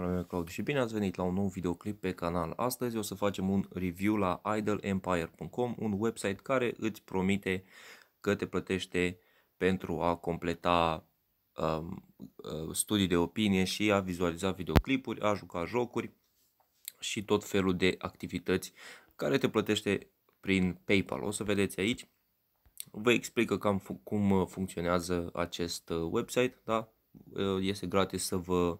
numele meu Claudiu și bine ați venit la un nou videoclip pe canal. Astăzi o să facem un review la idleempire.com, un website care îți promite că te plătește pentru a completa um, uh, studii de opinie și a vizualiza videoclipuri, a juca jocuri și tot felul de activități care te plătește prin PayPal. O să vedeți aici. Vă explică cam cum funcționează acest uh, website, da? Uh, este gratis să vă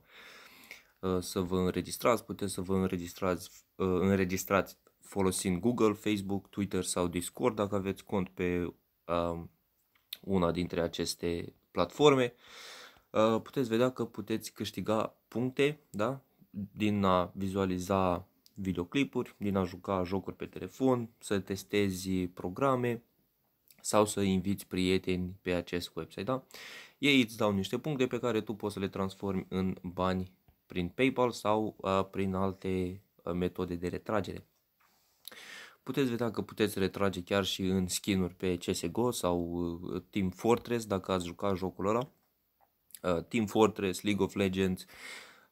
Uh, să vă înregistrați, puteți să vă înregistrați, uh, înregistrați folosind Google, Facebook, Twitter sau Discord dacă aveți cont pe um, una dintre aceste platforme. Uh, puteți vedea că puteți câștiga puncte da? din a vizualiza videoclipuri, din a juca jocuri pe telefon, să testezi programe sau să inviți prieteni pe acest website. Da? Ei îți dau niște puncte pe care tu poți să le transformi în bani prin PayPal sau uh, prin alte uh, metode de retragere. Puteți vedea că puteți retrage chiar și în skinuri pe CSGO sau uh, Team Fortress dacă ați jucat jocul ăla. Uh, Team Fortress, League of Legends.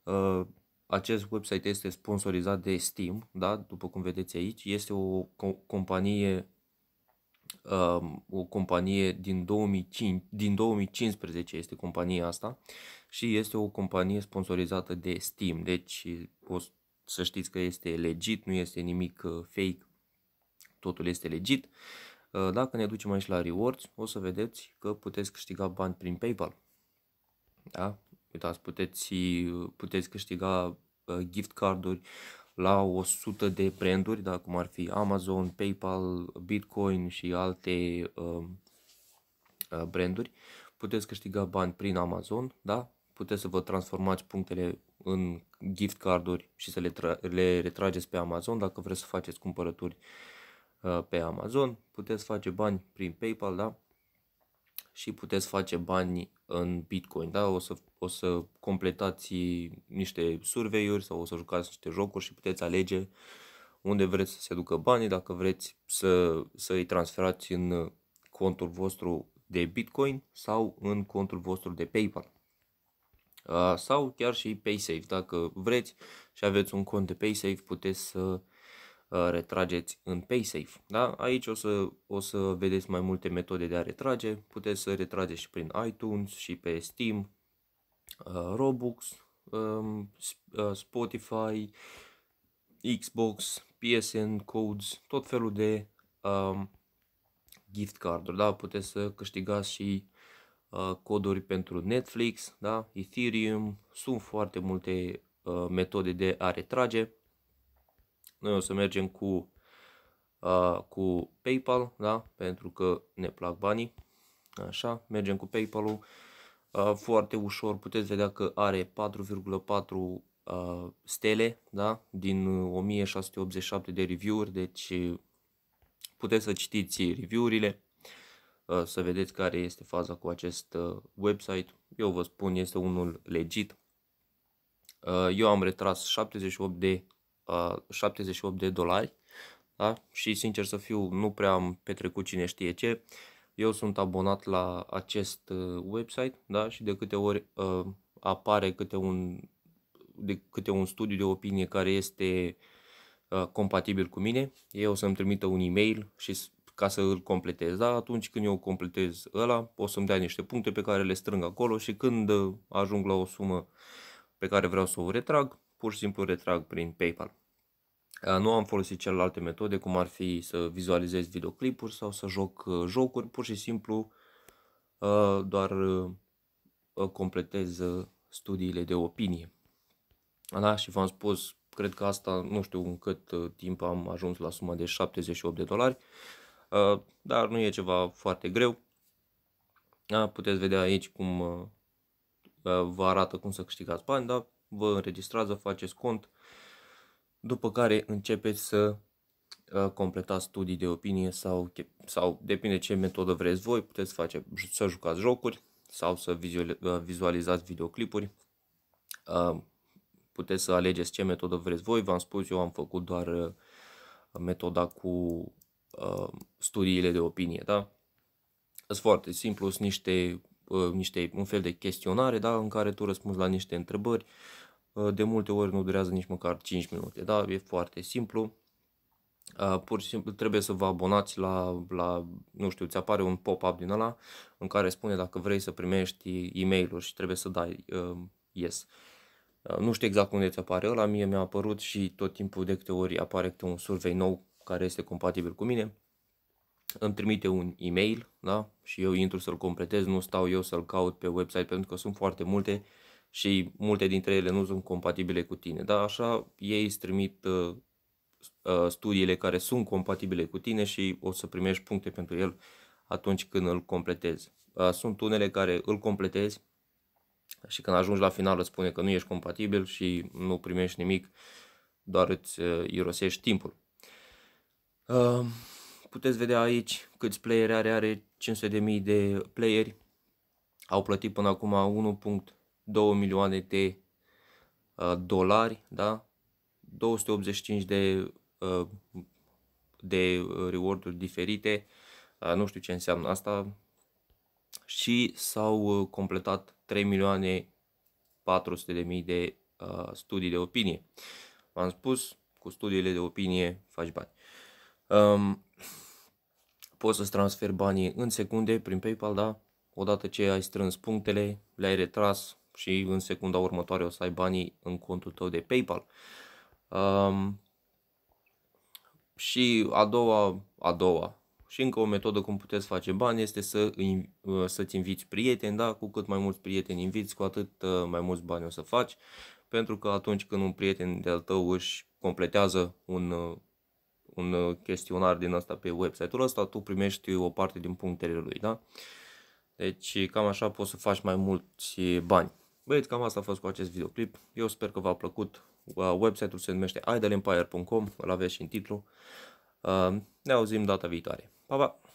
Uh, acest website este sponsorizat de Steam, da? după cum vedeți aici. Este o co- companie Um, o companie din, 2005, din 2015 este compania asta și este o companie sponsorizată de Steam, deci o, să știți că este legit, nu este nimic uh, fake, totul este legit. Uh, dacă ne ducem aici la rewards, o să vedeți că puteți câștiga bani prin PayPal. Da? Uitați, puteți, uh, puteți câștiga gift carduri, la 100 de branduri, da, cum ar fi Amazon, PayPal, Bitcoin și alte um, uh, branduri, puteți câștiga bani prin Amazon, da? Puteți să vă transformați punctele în gift carduri și să le, le retrageți pe Amazon dacă vreți să faceți cumpărături uh, pe Amazon. Puteți face bani prin PayPal, da? și puteți face bani în Bitcoin. Da? O, să, o să completați niște surveiuri sau o să jucați niște jocuri și puteți alege unde vreți să se ducă banii, dacă vreți să, să îi transferați în contul vostru de Bitcoin sau în contul vostru de PayPal. Ah, sau chiar și PaySafe. Dacă vreți și aveți un cont de PaySafe, puteți să uh, Uh, retrageți în PaySafe. Da? Aici o să, o să vedeți mai multe metode de a retrage. Puteți să retrageți și prin iTunes și pe Steam, uh, Robux, um, uh, Spotify, Xbox, PSN codes, tot felul de um, gift card da? Puteți să câștigați și uh, coduri pentru Netflix, da? Ethereum, sunt foarte multe uh, metode de a retrage. Noi o să mergem cu, uh, cu PayPal, da? pentru că ne plac banii. Așa, mergem cu PayPal-ul. Uh, foarte ușor, puteți vedea că are 4,4 uh, stele da? din 1687 uh, de review-uri, deci puteți să citiți review-urile, să vedeți care este faza cu acest website. Eu vă spun, este unul legit. Eu am retras 78 de 78 de dolari da? și sincer să fiu nu prea am petrecut cine știe ce. Eu sunt abonat la acest uh, website da? și de câte ori uh, apare câte un, de câte un studiu de opinie care este uh, compatibil cu mine, eu o să-mi trimită un e-mail și ca să îl completez. Da? Atunci când eu completez ăla, o să-mi dea niște puncte pe care le strâng acolo și când uh, ajung la o sumă pe care vreau să o retrag, pur și simplu retrag prin PayPal. Uh, nu am folosit celelalte metode, cum ar fi să vizualizez videoclipuri sau să joc uh, jocuri, pur și simplu uh, doar completez studiile de opinie. Da, și v-am spus, cred că asta, nu știu în cât timp am ajuns la suma de 78 de dolari, dar nu e ceva foarte greu. Da, puteți vedea aici cum vă arată cum să câștigați bani, da? vă înregistrați, faceți cont, după care începeți să uh, completați studii de opinie sau, sau depinde ce metodă vreți voi, puteți face să jucați jocuri sau să uh, vizualizați videoclipuri. Uh, puteți să alegeți ce metodă vreți voi, v-am spus, eu am făcut doar metoda cu studiile de opinie, da? Sunt foarte simplu, sunt niște, niște, un fel de chestionare da, în care tu răspunzi la niște întrebări Uh, de multe ori nu durează nici măcar 5 minute, da? E foarte simplu. Uh, pur și simplu trebuie să vă abonați la, la nu știu, ți apare un pop-up din ăla în care spune dacă vrei să primești e mail și trebuie să dai uh, yes. Uh, nu știu exact unde ți apare ăla, mie mi-a apărut și tot timpul de câte ori apare câte un survey nou care este compatibil cu mine. Îmi trimite un e-mail, da? Și eu intru să-l completez, nu stau eu să-l caut pe website pentru că sunt foarte multe uh, și multe dintre ele nu sunt compatibile cu tine, dar așa ei îți trimit uh, uh, studiile care sunt compatibile cu tine și o să primești puncte pentru el atunci când îl completezi. Uh, sunt unele care îl completezi și când ajungi la final îți spune că nu ești compatibil și nu primești nimic, doar îți irosești timpul. puteți vedea aici câți playeri are, are 500.000 de playeri, au plătit până acum 2 milioane de uh, dolari, da? 285 de, uh, de reward-uri diferite, uh, nu știu ce înseamnă asta, și s-au uh, completat 3 milioane 400 de mii de uh, studii de opinie. V-am spus, cu studiile de opinie faci bani. Um, poți să-ți transferi banii în secunde prin PayPal, da? Odată ce ai strâns punctele, le-ai retras, și în secunda următoare o să ai banii în contul tău de PayPal. Um, și a doua, a doua, și încă o metodă cum puteți face bani este să, să-ți inviți prieteni, da? Cu cât mai mulți prieteni inviți, cu atât ă, mai mulți bani o să faci, pentru că atunci când un prieten de-al tău își completează un, ă, un ă, chestionar din asta pe website-ul ăsta, tu primești o parte din punctele lui, da? Deci cam așa poți să faci mai mulți bani. Băieți, cam asta a fost cu acest videoclip. Eu sper că v-a plăcut. Uh, website-ul se numește idleempire.com, îl aveți și în titlu. Uh, ne auzim data viitoare. Pa, pa!